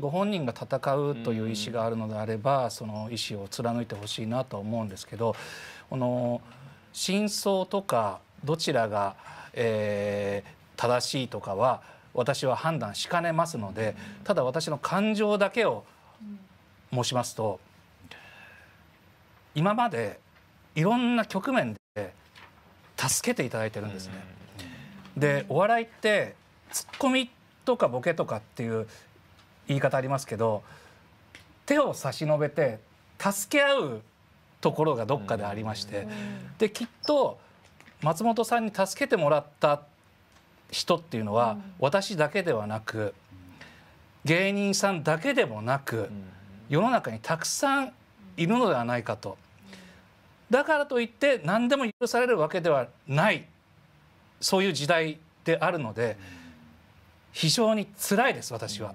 ご本人が戦うという意思があるのであれば、その意思を貫いてほしいなと思うんですけどこの真相とかどちらが、えー、正しいとかは私は判断しかねますのでただ私の感情だけを申しますと今までいろんな局面で助けていただいてるんですね。でお笑いってツッコミとかボケとかっていう言い方ありますけど手を差し伸べて助け合うところがどっかでありまして、できっと松本さんに助けてもらった人っていうのは、私だけではなく芸人さんだけでもなく、世の中にたくさんいるのではないかと。だからといって何でも許されるわけではないそういう時代であるので非常に辛いです私は。